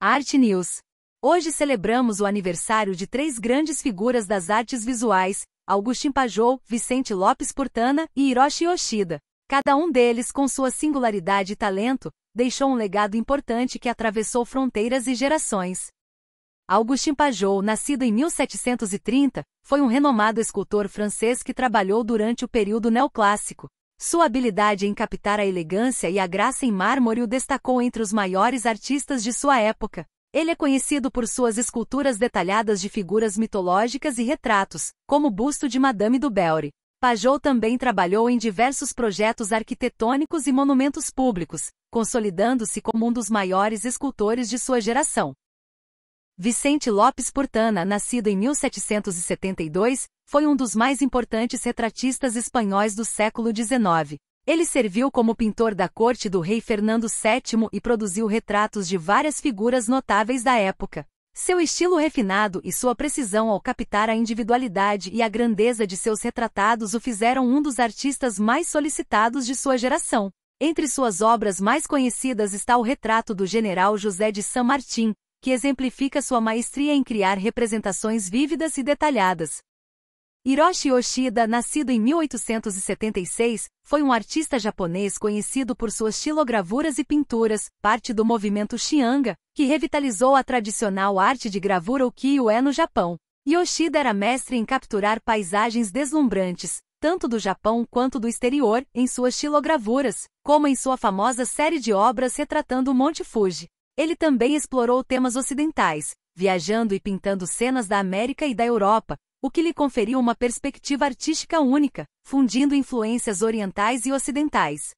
Arte News. Hoje celebramos o aniversário de três grandes figuras das artes visuais, Augustin Pajot, Vicente Lopes Portana e Hiroshi Yoshida. Cada um deles, com sua singularidade e talento, deixou um legado importante que atravessou fronteiras e gerações. Augustin Pajot, nascido em 1730, foi um renomado escultor francês que trabalhou durante o período neoclássico, sua habilidade em captar a elegância e a graça em mármore o destacou entre os maiores artistas de sua época. Ele é conhecido por suas esculturas detalhadas de figuras mitológicas e retratos, como o busto de Madame du Belry. Pajot também trabalhou em diversos projetos arquitetônicos e monumentos públicos, consolidando-se como um dos maiores escultores de sua geração. Vicente Lopes Portana, nascido em 1772, foi um dos mais importantes retratistas espanhóis do século XIX. Ele serviu como pintor da corte do rei Fernando VII e produziu retratos de várias figuras notáveis da época. Seu estilo refinado e sua precisão ao captar a individualidade e a grandeza de seus retratados o fizeram um dos artistas mais solicitados de sua geração. Entre suas obras mais conhecidas está o retrato do general José de San Martín, que exemplifica sua maestria em criar representações vívidas e detalhadas. Hiroshi Yoshida, nascido em 1876, foi um artista japonês conhecido por suas xilogravuras e pinturas, parte do movimento Xianga, que revitalizou a tradicional arte de gravura ukiyo-e é no Japão. Yoshida era mestre em capturar paisagens deslumbrantes, tanto do Japão quanto do exterior, em suas xilogravuras, como em sua famosa série de obras retratando o Monte Fuji. Ele também explorou temas ocidentais, viajando e pintando cenas da América e da Europa, o que lhe conferiu uma perspectiva artística única, fundindo influências orientais e ocidentais.